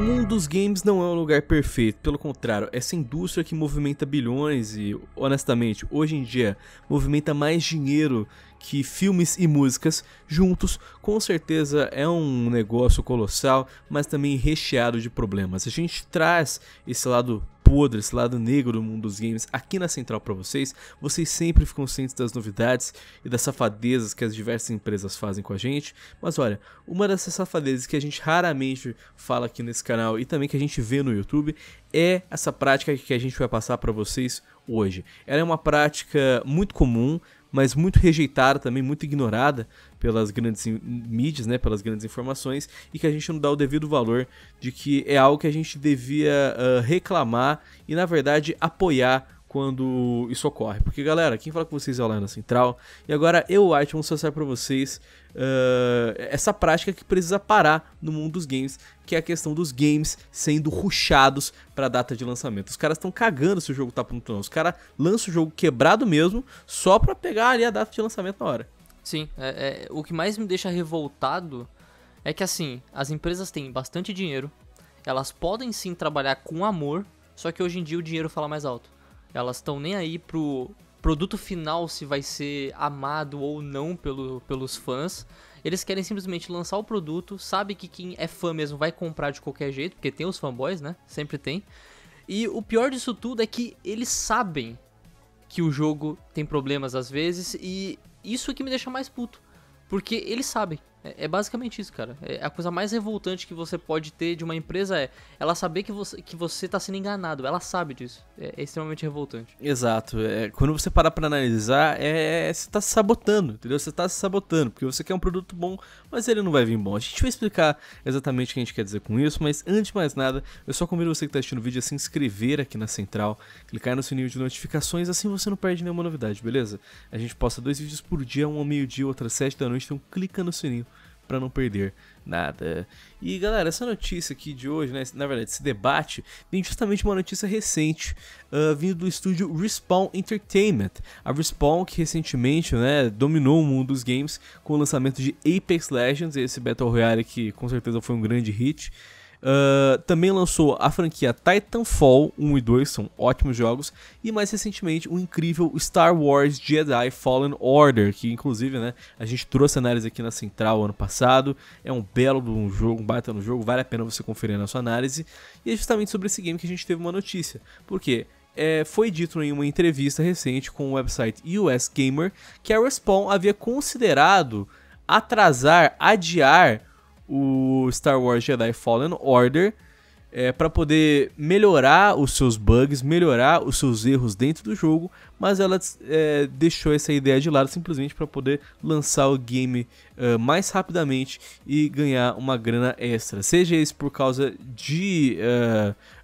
O mundo dos games não é um lugar perfeito, pelo contrário, essa indústria que movimenta bilhões e, honestamente, hoje em dia movimenta mais dinheiro que filmes e músicas juntos, com certeza é um negócio colossal, mas também recheado de problemas. A gente traz esse lado podre, esse lado negro do mundo dos games aqui na Central para vocês. Vocês sempre ficam cientes das novidades e das safadezas que as diversas empresas fazem com a gente. Mas olha, uma dessas safadezas que a gente raramente fala aqui nesse canal e também que a gente vê no YouTube é essa prática que a gente vai passar para vocês hoje. Ela é uma prática muito comum, mas muito rejeitada também, muito ignorada pelas grandes mídias, né, pelas grandes informações, e que a gente não dá o devido valor de que é algo que a gente devia uh, reclamar e, na verdade, apoiar quando isso ocorre. Porque, galera, quem fala com vocês é o Lana Central. E agora eu, White, vou mostrar para vocês uh, essa prática que precisa parar no mundo dos games, que é a questão dos games sendo ruchados para data de lançamento. Os caras estão cagando se o jogo tá pronto ou não. Os caras lançam o jogo quebrado mesmo, só para pegar ali a data de lançamento na hora. Sim, é, é, o que mais me deixa revoltado é que, assim, as empresas têm bastante dinheiro, elas podem sim trabalhar com amor, só que hoje em dia o dinheiro fala mais alto. Elas estão nem aí pro produto final se vai ser amado ou não pelo, pelos fãs. Eles querem simplesmente lançar o produto, sabe que quem é fã mesmo vai comprar de qualquer jeito, porque tem os fanboys, né? Sempre tem. E o pior disso tudo é que eles sabem que o jogo tem problemas às vezes e isso é que me deixa mais puto, porque eles sabem. É, é, basicamente isso, cara. É, a coisa mais revoltante que você pode ter de uma empresa é ela saber que você, que você tá sendo enganado. Ela sabe disso. É, é extremamente revoltante. Exato. É, quando você parar para analisar, é, é, você tá se sabotando, entendeu? Você tá se sabotando, porque você quer um produto bom, mas ele não vai vir bom. A gente vai explicar exatamente o que a gente quer dizer com isso, mas antes de mais nada, eu só convido você que tá assistindo o vídeo a se inscrever aqui na Central, clicar no sininho de notificações, assim você não perde nenhuma novidade, beleza? A gente posta dois vídeos por dia, um ao meio-dia, outro às sete da noite, então clica no sininho para não perder nada. E galera, essa notícia aqui de hoje, né, na verdade, esse debate, vem justamente uma notícia recente, uh, vindo do estúdio Respawn Entertainment. A Respawn que recentemente, né, dominou o mundo dos games com o lançamento de Apex Legends, esse Battle Royale que com certeza foi um grande hit. Uh, também lançou a franquia Titanfall 1 e 2, são ótimos jogos, e mais recentemente o um incrível Star Wars Jedi Fallen Order, que inclusive né, a gente trouxe análise aqui na Central ano passado, é um belo um jogo, um baita no jogo, vale a pena você conferir na sua análise, e é justamente sobre esse game que a gente teve uma notícia, porque é, foi dito em uma entrevista recente com o website US Gamer que a Respawn havia considerado atrasar, adiar o Star Wars Jedi Fallen Order é, para poder melhorar os seus bugs, melhorar os seus erros dentro do jogo, mas ela é, deixou essa ideia de lado simplesmente para poder lançar o game uh, mais rapidamente e ganhar uma grana extra. Seja isso por causa de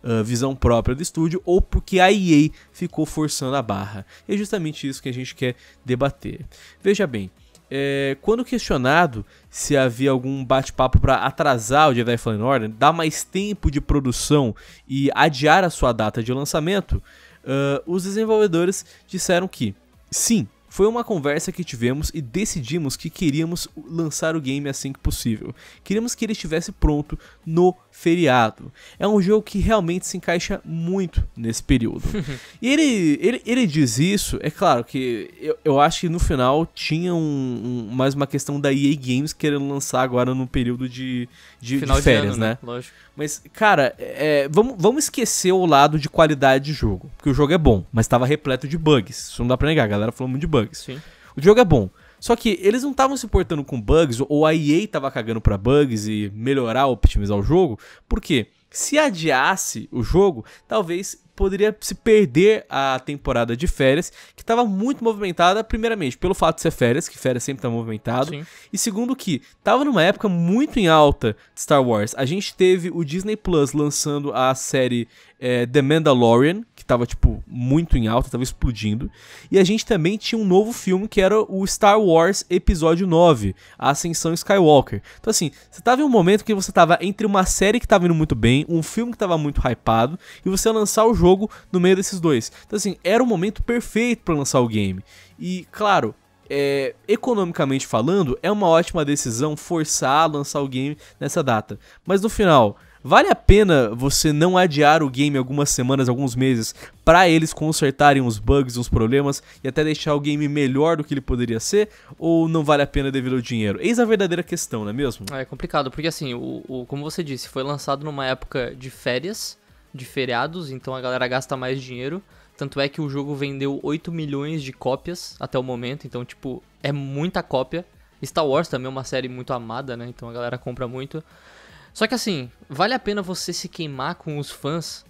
uh, uh, visão própria do estúdio ou porque a EA ficou forçando a barra. é justamente isso que a gente quer debater. Veja bem. É, quando questionado se havia algum bate-papo para atrasar o Jedi Fallen Order, dar mais tempo de produção e adiar a sua data de lançamento, uh, os desenvolvedores disseram que sim, foi uma conversa que tivemos e decidimos que queríamos lançar o game assim que possível. Queríamos que ele estivesse pronto no feriado. É um jogo que realmente se encaixa muito nesse período. e ele, ele, ele diz isso, é claro que eu, eu acho que no final tinha um, um, mais uma questão da EA Games querendo lançar agora no período de, de, de férias, de ano, né? né? Lógico. Mas, cara, é, vamos, vamos esquecer o lado de qualidade de jogo, porque o jogo é bom, mas estava repleto de bugs. Isso não dá pra negar, a galera falou muito de bugs bugs. Sim. O jogo é bom. Só que eles não estavam se portando com bugs, ou a EA tava cagando para bugs e melhorar, optimizar o jogo. Por quê? Se adiasse o jogo, talvez poderia se perder a temporada de férias, que estava muito movimentada, primeiramente, pelo fato de ser férias, que férias sempre tá movimentado, Sim. e segundo que tava numa época muito em alta de Star Wars. A gente teve o Disney Plus lançando a série é, The Mandalorian, tava, tipo, muito em alta, tava explodindo. E a gente também tinha um novo filme que era o Star Wars Episódio 9, A Ascensão Skywalker. Então, assim, você tava em um momento que você tava entre uma série que tava indo muito bem, um filme que tava muito hypado, e você lançar o jogo no meio desses dois. Então, assim, era o momento perfeito para lançar o game. E, claro, é, economicamente falando, é uma ótima decisão forçar a lançar o game nessa data. Mas no final, Vale a pena você não adiar o game algumas semanas, alguns meses, para eles consertarem os bugs, os problemas e até deixar o game melhor do que ele poderia ser? Ou não vale a pena devido o dinheiro? Eis a verdadeira questão, não é mesmo? É complicado, porque assim, o, o, como você disse, foi lançado numa época de férias, de feriados, então a galera gasta mais dinheiro. Tanto é que o jogo vendeu 8 milhões de cópias até o momento, então, tipo, é muita cópia. Star Wars também é uma série muito amada, né? Então a galera compra muito. Só que assim, vale a pena você se queimar com os fãs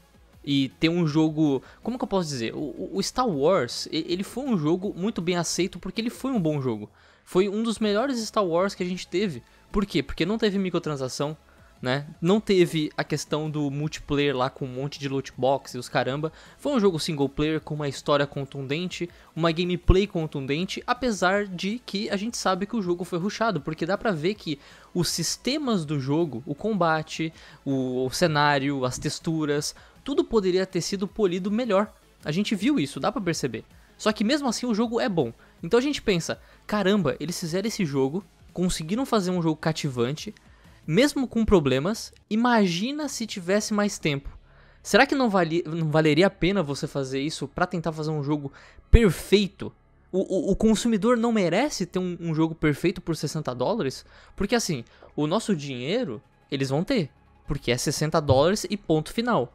e ter um jogo. Como que eu posso dizer? O, o, Star Wars, ele foi um jogo muito bem aceito porque ele foi um bom jogo. Foi um dos melhores Star Wars que a gente teve. Por quê? Porque não teve microtransação, né? Não teve a questão do multiplayer lá com um monte de loot box e os caramba. Foi um jogo single player com uma história contundente, uma gameplay contundente, apesar de que a gente sabe que o jogo foi rushado, porque dá pra ver que os sistemas do jogo, o combate, o, o cenário, as texturas, tudo poderia ter sido polido melhor. A gente viu isso, dá pra perceber. Só que mesmo assim o jogo é bom. Então a gente pensa, caramba, eles fizeram esse jogo, conseguiram fazer um jogo cativante, mesmo com problemas, imagina se tivesse mais tempo. Será que não, não valeria a pena você fazer isso para tentar fazer um jogo perfeito? O, o, o consumidor não merece ter um, um jogo perfeito por 60 dólares? Porque assim, o nosso dinheiro eles vão ter, porque é 60 dólares e ponto final.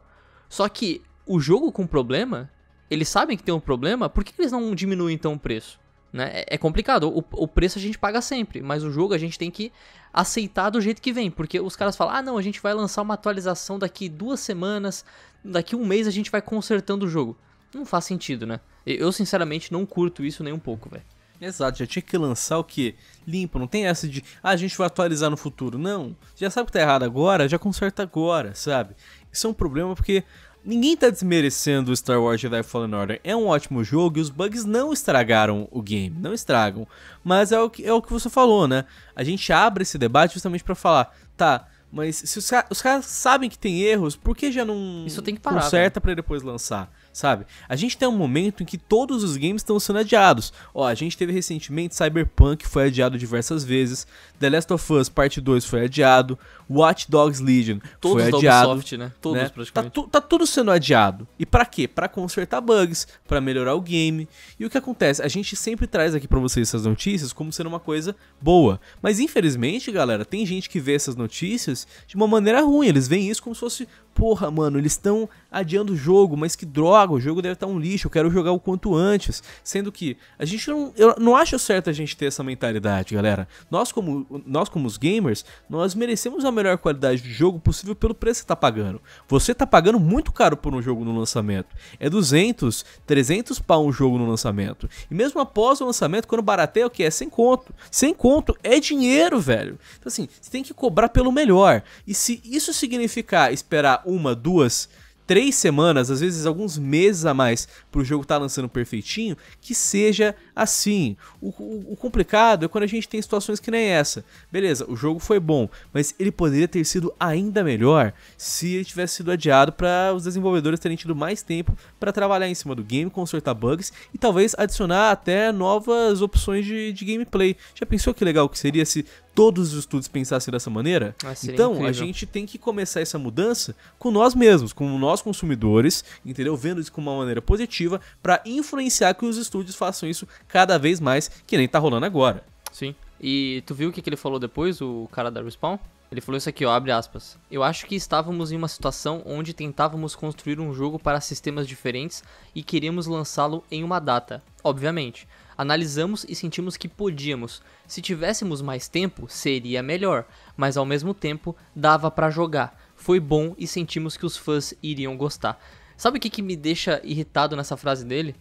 Só que o jogo com problema, eles sabem que tem um problema, por que eles não diminuem então o preço? Né? É, é complicado. O, o, preço a gente paga sempre, mas o jogo a gente tem que aceitar do jeito que vem, porque os caras falam: ah, não, a gente vai lançar uma atualização daqui duas semanas, daqui um mês a gente vai consertando o jogo. Não faz sentido, né? Eu, sinceramente, não curto isso nem um pouco, velho. Exato, já tinha que lançar o que? Limpo, não tem essa de, ah, a gente vai atualizar no futuro. Não, já sabe que tá errado agora, já conserta agora, sabe? Isso é um problema porque Ninguém tá desmerecendo Star Wars Jedi Fallen Order. É um ótimo jogo e os bugs não estragaram o game, não estragam. Mas é o que, é o que você falou, né? A gente abre esse debate justamente para falar, tá, mas se os, os, caras sabem que tem erros, por que já não Isso tem que parar, conserta né? para depois lançar? sabe? A gente tem um momento em que todos os games estão sendo adiados. Ó, a gente teve recentemente Cyberpunk, que foi adiado diversas vezes. The Last of Us Parte 2 foi adiado. Watch Dogs Legion todos foi adiado. Ubisoft, né? né? Todos, né? praticamente. Tá, tu, tá, tudo sendo adiado. E para quê? Para consertar bugs, para melhorar o game. E o que acontece? A gente sempre traz aqui para vocês essas notícias como sendo uma coisa boa. Mas infelizmente, galera, tem gente que vê essas notícias de uma maneira ruim. Eles veem isso como se fosse porra, mano, eles estão adiando o jogo, mas que droga, o jogo deve estar tá um lixo, eu quero jogar o quanto antes. Sendo que a gente não, eu não acho certo a gente ter essa mentalidade, galera. Nós como, nós como os gamers, nós merecemos a melhor qualidade de jogo possível pelo preço que você tá pagando. Você tá pagando muito caro por um jogo no lançamento. É 200, 300 pau um jogo no lançamento. E mesmo após o lançamento, quando barateia, o que é? Sem conto. Sem conto é dinheiro, velho. Então assim, você tem que cobrar pelo melhor. E se isso significar esperar uma, duas três semanas, às vezes alguns meses a mais para o jogo estar tá lançando perfeitinho, que seja assim. O, o, o, complicado é quando a gente tem situações que nem essa. Beleza, o jogo foi bom, mas ele poderia ter sido ainda melhor se ele tivesse sido adiado para os desenvolvedores terem tido mais tempo para trabalhar em cima do game, consertar bugs e talvez adicionar até novas opções de, de gameplay. Já pensou que legal que seria se todos os estudos pensassem dessa maneira? Ah, então incrível. a gente tem que começar essa mudança com nós mesmos, com o nosso nós consumidores, entendeu? Vendo isso como uma maneira positiva para influenciar que os estúdios façam isso cada vez mais, que nem tá rolando agora. Sim. E tu viu o que, que ele falou depois, o cara da Respawn? Ele falou isso aqui, ó, abre aspas. Eu acho que estávamos em uma situação onde tentávamos construir um jogo para sistemas diferentes e queríamos lançá-lo em uma data, obviamente. Analisamos e sentimos que podíamos. Se tivéssemos mais tempo, seria melhor, mas ao mesmo tempo dava para jogar foi bom e sentimos que os fãs iriam gostar. Sabe o que, que me deixa irritado nessa frase dele?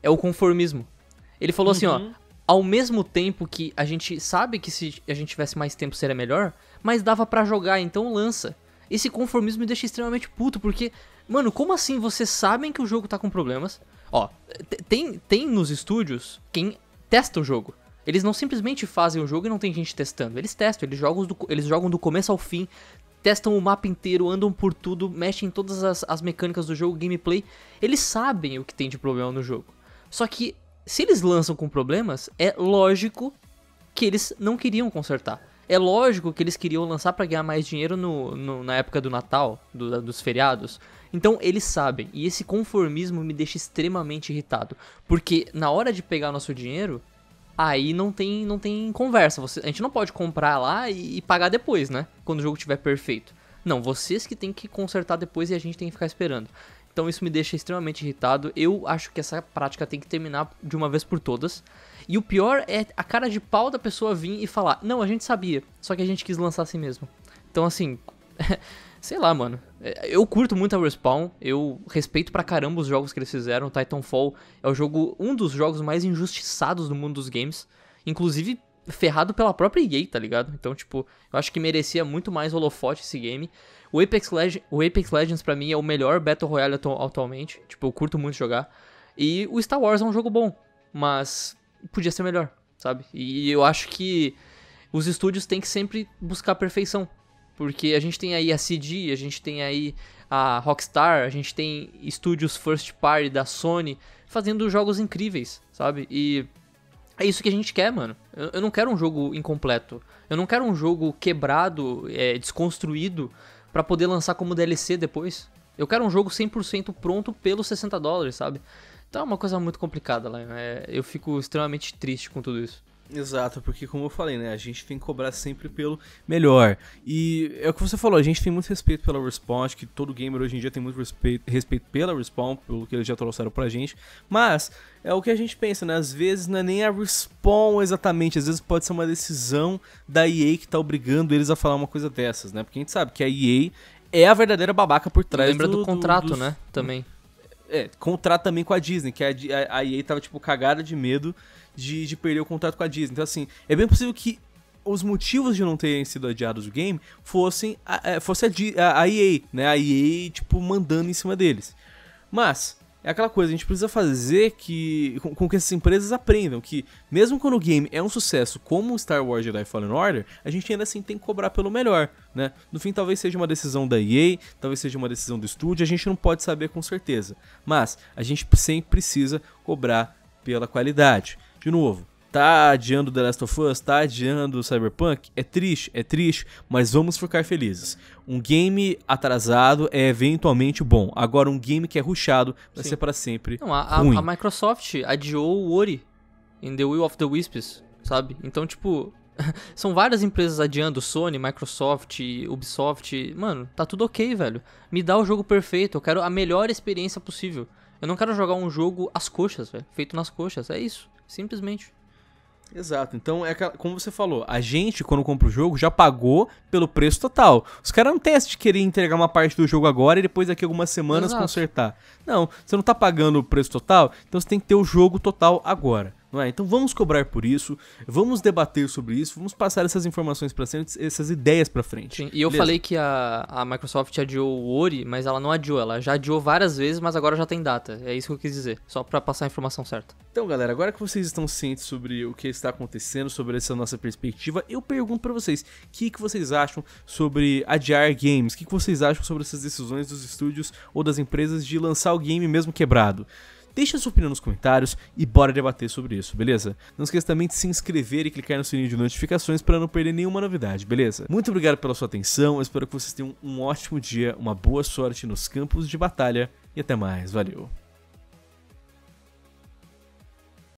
É o conformismo. Ele falou uhum. assim, ó, uhum. ao mesmo tempo que a gente sabe que se a gente tivesse mais tempo seria melhor, mas dava para jogar, então lança. Esse conformismo me deixa extremamente puto, porque, mano, como assim vocês sabem que o jogo tá com problemas? Ó, tem, tem nos estúdios quem testa o jogo. Eles não simplesmente fazem o jogo e não tem gente testando. Eles testam, eles jogam do, eles jogam do começo ao fim, testam o mapa inteiro, andam por tudo, mexem em todas as, as mecânicas do jogo, gameplay. Eles sabem o que tem de problema no jogo. Só que se eles lançam com problemas, é lógico que eles não queriam consertar. É lógico que eles queriam lançar para ganhar mais dinheiro no, no, na época do Natal, do, dos feriados. Então eles sabem, e esse conformismo me deixa extremamente irritado. Porque na hora de pegar nosso dinheiro, aí não tem, não tem conversa. Você, a gente não pode comprar lá e, e pagar depois, né? Quando o jogo estiver perfeito. Não, vocês que tem que consertar depois e a gente tem que ficar esperando. Então isso me deixa extremamente irritado. Eu acho que essa prática tem que terminar de uma vez por todas. E o pior é a cara de pau da pessoa vir e falar: Não, a gente sabia, só que a gente quis lançar assim mesmo. Então, assim. Sei lá, mano. É, eu curto muito a Respawn, eu respeito pra caramba os jogos que eles fizeram. Titanfall é o jogo, um dos jogos mais injustiçados do mundo dos games. Inclusive, ferrado pela própria EA, tá ligado? Então, tipo, eu acho que merecia muito mais holofote esse game. O Apex, Legends, o Apex Legends pra mim é o melhor Battle Royale atu atualmente. Tipo, eu curto muito jogar. E o Star Wars é um jogo bom, mas podia ser melhor, sabe? E eu acho que os estúdios têm que sempre buscar perfeição. Porque a gente tem aí a CD, a gente tem aí a Rockstar, a gente tem estúdios first party da Sony fazendo jogos incríveis, sabe? E é isso que a gente quer, mano. Eu, não quero um jogo incompleto. Eu não quero um jogo quebrado, é, desconstruído, para poder lançar como DLC depois. Eu quero um jogo 100% pronto pelos 60 dólares, sabe? Então é uma coisa muito complicada, lá. Né? Eu fico extremamente triste com tudo isso. Exato, porque como eu falei, né, a gente tem que cobrar sempre pelo melhor. E é o que você falou, a gente tem muito respeito pela Respawn, que todo gamer hoje em dia tem muito respeito, respeito pela Respawn, pelo que eles já trouxeram pra gente. Mas é o que a gente pensa, né? Às vezes não é nem a Respawn exatamente, às vezes pode ser uma decisão da EA que tá obrigando eles a falar uma coisa dessas, né? Porque a gente sabe que a EA é a verdadeira babaca por trás Lembra do, do contrato, do, né? Também. É, contrato também com a Disney, que a, a, a EA tava, tipo, cagada de medo de, de perder o contrato com a Disney. Então, assim, é bem possível que os motivos de não terem sido adiados o game fossem a, é, fosse a, a EA, né? A EA, tipo, mandando em cima deles. Mas, é aquela coisa, a gente precisa fazer que com, com, que essas empresas aprendam que mesmo quando o game é um sucesso como Star Wars Jedi Fallen Order, a gente ainda assim tem que cobrar pelo melhor, né? No fim talvez seja uma decisão da EA, talvez seja uma decisão do estúdio, a gente não pode saber com certeza, mas a gente sempre precisa cobrar pela qualidade de novo, tá adiando The Last of Us, tá adiando Cyberpunk, é triste, é triste, mas vamos ficar felizes. Um game atrasado é eventualmente bom. Agora um game que é ruchado vai Sim. ser para sempre. Não, a, ruim. a Microsoft adiou o Ori em The Will of the Wisps, sabe? Então, tipo, são várias empresas adiando, Sony, Microsoft, Ubisoft. Mano, tá tudo ok, velho. Me dá o jogo perfeito, eu quero a melhor experiência possível. Eu não quero jogar um jogo às coxas, velho. Feito nas coxas. É isso. Simplesmente. Exato. Então, é como você falou, a gente, quando compra o jogo, já pagou pelo preço total. Os caras não têm essa de querer entregar uma parte do jogo agora e depois daqui algumas semanas Exato. consertar. Não, você não tá pagando o preço total, então você tem que ter o jogo total agora. Não é? Então vamos cobrar por isso, vamos debater sobre isso, vamos passar essas informações para frente, essas ideias para frente. Sim, e eu Beleza? falei que a, a Microsoft adiou o Ori, mas ela não adiou, ela já adiou várias vezes, mas agora já tem data. É isso que eu quis dizer, só para passar a informação certa. Então, galera, agora que vocês estão cientes sobre o que está acontecendo, sobre essa nossa perspectiva, eu pergunto para vocês, o que, que vocês acham sobre adiar games? O que, que vocês acham sobre essas decisões dos estúdios ou das empresas de lançar o game mesmo quebrado? Deixa sua opinião nos comentários e bora debater sobre isso, beleza? Não esqueça também de se inscrever e clicar no sininho de notificações para não perder nenhuma novidade, beleza? Muito obrigado pela sua atenção, eu espero que vocês tenham um ótimo dia, uma boa sorte nos campos de batalha e até mais, valeu!